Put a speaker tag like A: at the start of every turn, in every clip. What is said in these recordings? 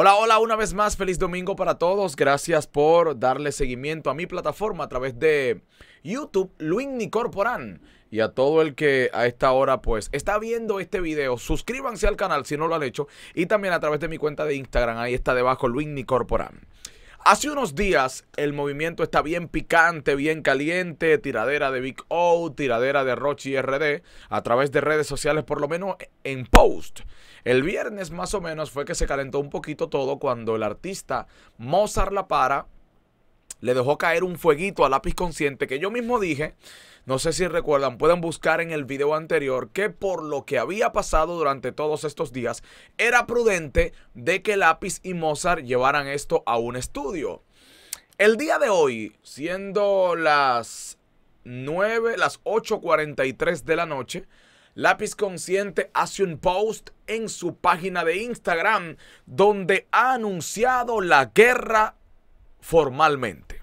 A: Hola, hola, una vez más, feliz domingo para todos. Gracias por darle seguimiento a mi plataforma a través de YouTube, Luigny Corporan, Y a todo el que a esta hora pues está viendo este video, suscríbanse al canal si no lo han hecho. Y también a través de mi cuenta de Instagram, ahí está debajo, Luigny Corporan. Hace unos días el movimiento está bien picante, bien caliente, tiradera de Big O, tiradera de Rochi RD, a través de redes sociales, por lo menos en post. El viernes más o menos fue que se calentó un poquito todo cuando el artista Mozart La Para le dejó caer un fueguito a lápiz consciente que yo mismo dije, no sé si recuerdan, pueden buscar en el video anterior que por lo que había pasado durante todos estos días, era prudente de que lápiz y Mozart llevaran esto a un estudio. El día de hoy, siendo las 9, las 8.43 de la noche, Lápiz Consciente hace un post en su página de Instagram donde ha anunciado la guerra formalmente.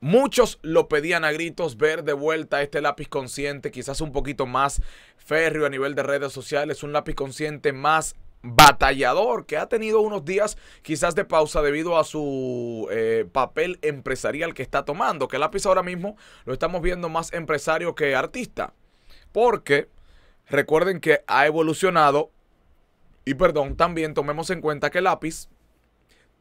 A: Muchos lo pedían a gritos ver de vuelta este lápiz consciente, quizás un poquito más férreo a nivel de redes sociales, un lápiz consciente más batallador que ha tenido unos días quizás de pausa debido a su eh, papel empresarial que está tomando, que lápiz ahora mismo lo estamos viendo más empresario que artista, porque recuerden que ha evolucionado y perdón, también tomemos en cuenta que lápiz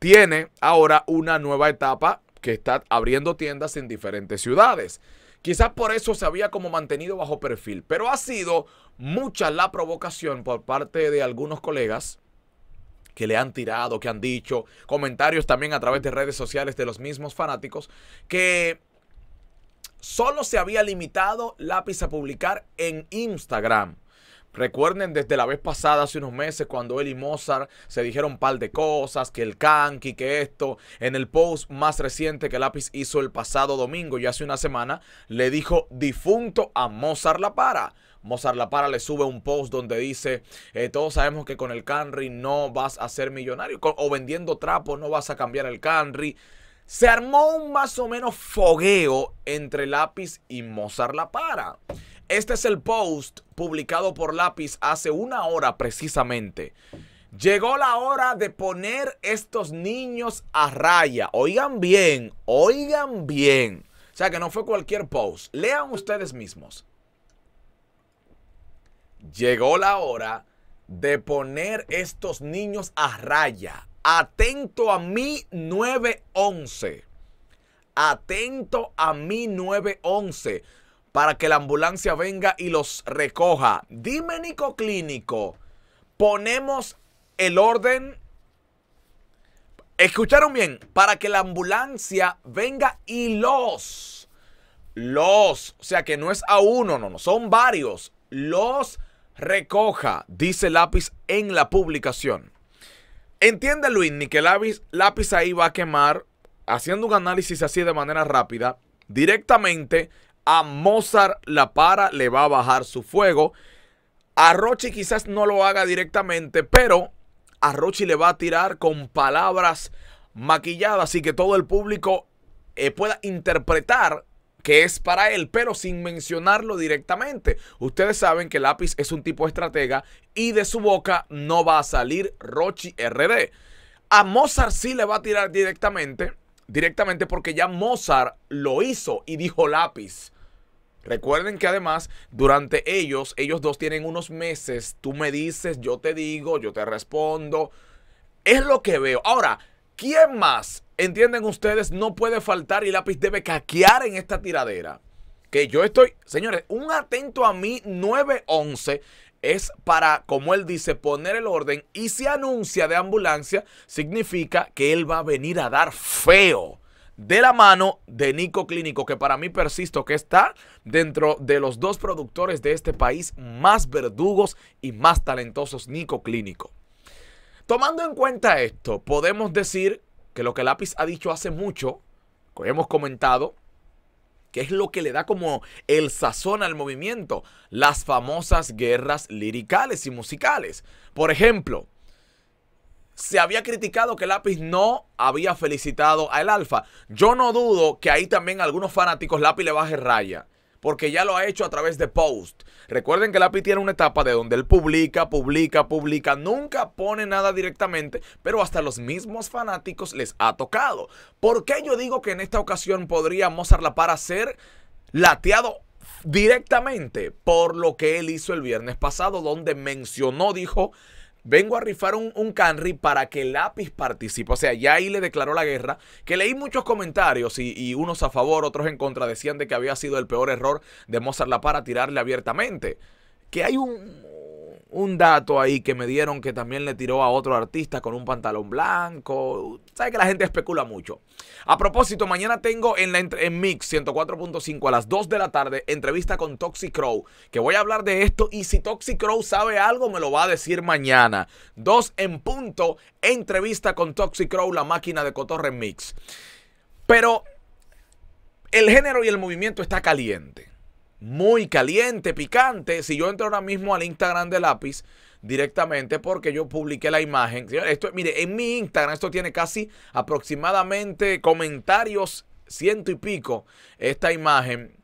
A: tiene ahora una nueva etapa que está abriendo tiendas en diferentes ciudades. Quizás por eso se había como mantenido bajo perfil, pero ha sido mucha la provocación por parte de algunos colegas que le han tirado, que han dicho, comentarios también a través de redes sociales de los mismos fanáticos, que solo se había limitado Lápiz a publicar en Instagram. Recuerden desde la vez pasada, hace unos meses, cuando él y Mozart se dijeron un par de cosas, que el canqui, que esto. En el post más reciente que Lápiz hizo el pasado domingo, ya hace una semana, le dijo difunto a Mozart La Para. Mozart La Para le sube un post donde dice, eh, todos sabemos que con el Canry no vas a ser millonario, o vendiendo trapos no vas a cambiar el Canry. Se armó un más o menos fogueo entre Lápiz y Mozart La Para. Este es el post publicado por Lápiz hace una hora precisamente. Llegó la hora de poner estos niños a raya. Oigan bien, oigan bien. O sea que no fue cualquier post. Lean ustedes mismos. Llegó la hora de poner estos niños a raya. Atento a mi 911. Atento a mi 911 para que la ambulancia venga y los recoja. Dime, Nico Clínico, ponemos el orden. Escucharon bien, para que la ambulancia venga y los, los, o sea que no es a uno, no, no, son varios, los recoja, dice Lápiz en la publicación. Entiende Luis, ni que Lápiz, Lápiz ahí va a quemar, haciendo un análisis así de manera rápida, directamente a Mozart La Para le va a bajar su fuego. A Rochi quizás no lo haga directamente, pero a Rochi le va a tirar con palabras maquilladas y que todo el público eh, pueda interpretar que es para él, pero sin mencionarlo directamente. Ustedes saben que Lápiz es un tipo estratega y de su boca no va a salir Rochi RD. A Mozart sí le va a tirar directamente, directamente porque ya Mozart lo hizo y dijo Lápiz. Recuerden que además, durante ellos, ellos dos tienen unos meses. Tú me dices, yo te digo, yo te respondo. Es lo que veo. Ahora, ¿quién más? Entienden ustedes, no puede faltar y Lápiz debe caquear en esta tiradera. Que yo estoy, señores, un atento a mí 911 es para, como él dice, poner el orden y si anuncia de ambulancia, significa que él va a venir a dar feo de la mano de Nico Clínico, que para mí persisto que está dentro de los dos productores de este país más verdugos y más talentosos, Nico Clínico. Tomando en cuenta esto, podemos decir que lo que Lápiz ha dicho hace mucho, que hemos comentado, que es lo que le da como el sazón al movimiento, las famosas guerras liricales y musicales. Por ejemplo, se había criticado que Lápiz no había felicitado a el Alfa. Yo no dudo que ahí también a algunos fanáticos Lápiz le baje raya. Porque ya lo ha hecho a través de post. Recuerden que Lápiz tiene una etapa de donde él publica, publica, publica. Nunca pone nada directamente, pero hasta los mismos fanáticos les ha tocado. ¿Por qué yo digo que en esta ocasión podría Mozart Para ser lateado directamente? Por lo que él hizo el viernes pasado, donde mencionó, dijo, vengo a rifar un, un Canry para que Lápiz participe. O sea, ya ahí le declaró la guerra, que leí muchos comentarios y, unos a favor, otros en contra, decían de que había sido el peor error de Mozart La para tirarle abiertamente. Que hay un, un dato ahí que me dieron que también le tiró a otro artista con un pantalón blanco. Sabe que la gente especula mucho. A propósito, mañana tengo en, la, en Mix 104.5 a las 2 de la tarde entrevista con Toxic Crow, que voy a hablar de esto y si Toxic Crow sabe algo me lo va a decir mañana. 2 en punto, entrevista con Toxic Crow, la máquina de Cotorre Mix. Pero el género y el movimiento está caliente muy caliente, picante. Si yo entro ahora mismo al Instagram de Lápiz directamente porque yo publiqué la imagen. Esto, mire, en mi Instagram esto tiene casi aproximadamente comentarios ciento y pico esta imagen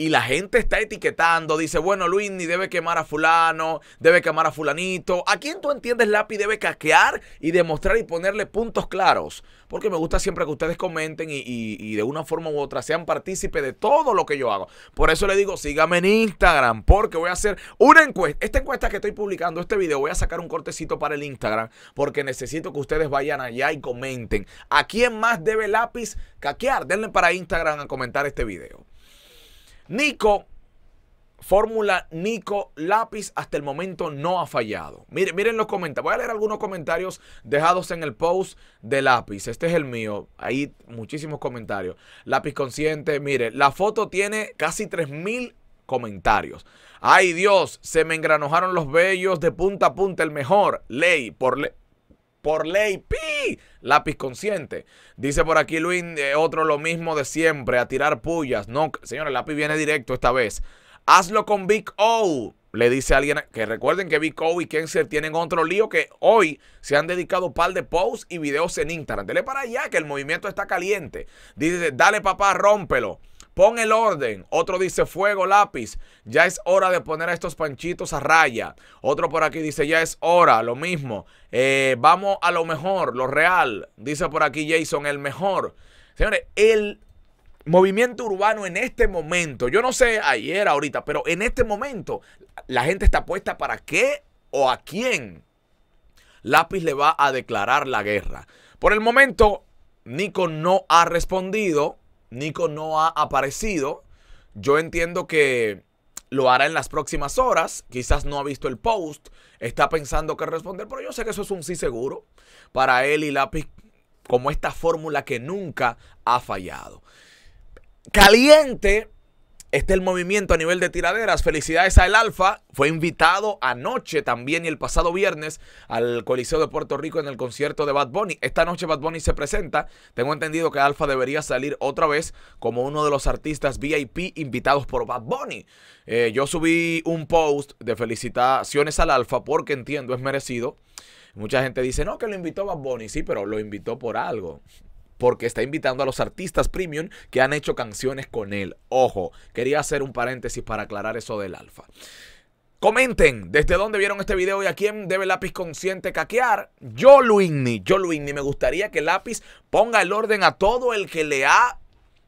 A: y la gente está etiquetando, dice, bueno, Luis ni debe quemar a fulano, debe quemar a fulanito. ¿A quién tú entiendes, Lápiz, debe caquear y demostrar y ponerle puntos claros? Porque me gusta siempre que ustedes comenten y, de una forma u otra sean partícipes de todo lo que yo hago. Por eso le digo, sígame en Instagram, porque voy a hacer una encuesta. Esta encuesta que estoy publicando, este video, voy a sacar un cortecito para el Instagram, porque necesito que ustedes vayan allá y comenten. ¿A quién más debe Lápiz caquear? Denle para Instagram a comentar este video. Nico, fórmula Nico Lápiz hasta el momento no ha fallado. Miren, miren los comentarios. Voy a leer algunos comentarios dejados en el post de Lápiz. Este es el mío. Hay muchísimos comentarios. Lápiz consciente. Mire, la foto tiene casi 3000 comentarios. Ay Dios, se me engranojaron los bellos de punta a punta, el mejor. Ley, por, por ley. ¡Pi! Lápiz consciente. Dice por aquí Luis, eh, otro lo mismo de siempre, a tirar pullas. No, señores, lápiz viene directo esta vez. Hazlo con Big O. Le dice alguien que recuerden que Big O y Kenser tienen otro lío que hoy se han dedicado un par de posts y videos en Instagram. Dele para allá que el movimiento está caliente. Dice, dale papá, rómpelo. Pon el orden. Otro dice fuego, lápiz. Ya es hora de poner a estos panchitos a raya. Otro por aquí dice ya es hora. Lo mismo. Eh, vamos a lo mejor, lo real. Dice por aquí Jason, el mejor. Señores, el movimiento urbano en este momento, yo no sé ayer, ahorita, pero en este momento, la gente está puesta para qué o a quién. Lápiz le va a declarar la guerra. Por el momento, Nico no ha respondido. Nico no ha aparecido. Yo entiendo que lo hará en las próximas horas. Quizás no ha visto el post, está pensando que responder, pero yo sé que eso es un sí seguro para él y Lápiz como esta fórmula que nunca ha fallado. Caliente este es el movimiento a nivel de tiraderas. Felicidades a El Alfa. Fue invitado anoche también y el pasado viernes al Coliseo de Puerto Rico en el concierto de Bad Bunny. Esta noche Bad Bunny se presenta. Tengo entendido que Alfa debería salir otra vez como uno de los artistas VIP invitados por Bad Bunny. Eh, yo subí un post de felicitaciones al Alfa porque entiendo es merecido. Mucha gente dice, no, que lo invitó Bad Bunny. Sí, pero lo invitó por algo porque está invitando a los artistas premium que han hecho canciones con él. Ojo, quería hacer un paréntesis para aclarar eso del alfa. Comenten desde dónde vieron este video y a quién debe Lápiz Consciente caquear. Yo, Luigni, yo, Luigni, me gustaría que Lápiz ponga el orden a todo el que le ha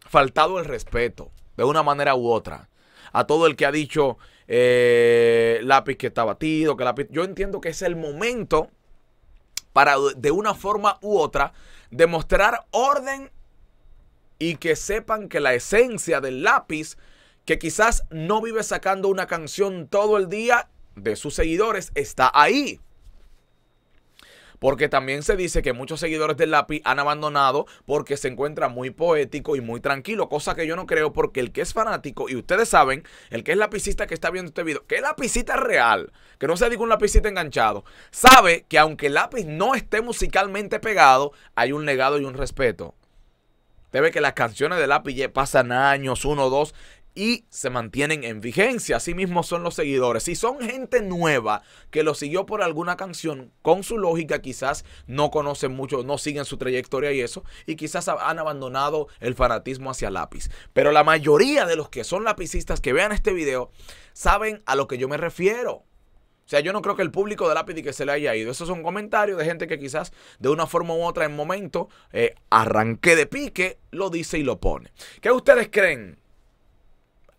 A: faltado el respeto, de una manera u otra. A todo el que ha dicho eh, Lápiz que está batido, que Yo entiendo que es el momento para, de una forma u otra, demostrar orden y que sepan que la esencia del lápiz, que quizás no vive sacando una canción todo el día de sus seguidores, está ahí porque también se dice que muchos seguidores del lápiz han abandonado porque se encuentra muy poético y muy tranquilo, cosa que yo no creo porque el que es fanático, y ustedes saben, el que es lapicista que está viendo este video, que es pisita real, que no se diga un lapicista enganchado, sabe que aunque el lápiz no esté musicalmente pegado, hay un legado y un respeto. Usted ve que las canciones de Lápiz pasan años, uno, dos, y se mantienen en vigencia. mismo son los seguidores. Si son gente nueva que lo siguió por alguna canción, con su lógica quizás no conocen mucho, no siguen su trayectoria y eso, y quizás han abandonado el fanatismo hacia lápiz. Pero la mayoría de los que son lapicistas que vean este video saben a lo que yo me refiero. O sea, yo no creo que el público de Lápiz y que se le haya ido. es son comentarios de gente que quizás de una forma u otra en momento eh, arranqué de pique, lo dice y lo pone. ¿Qué ustedes creen?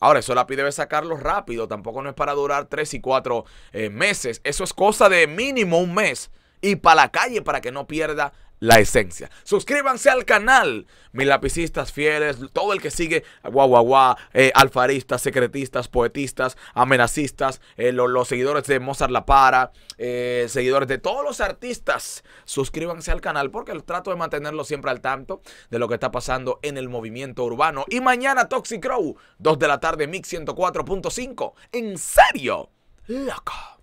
A: Ahora, eso la debe sacarlo rápido, tampoco no es para durar tres y cuatro eh, meses, eso es cosa de mínimo un mes y para la calle para que no pierda la esencia. Suscríbanse al canal, mis lapicistas fieles, todo el que sigue, guau, guau, guau, eh, alfaristas, secretistas, poetistas, amenacistas, eh, los seguidores de Mozart La Para, eh, seguidores de todos los artistas, suscríbanse al canal porque trato de mantenerlo siempre al tanto de lo que está pasando en el movimiento urbano. Y mañana Toxic Crow, 2 de la tarde, Mix 104.5. En serio, loco.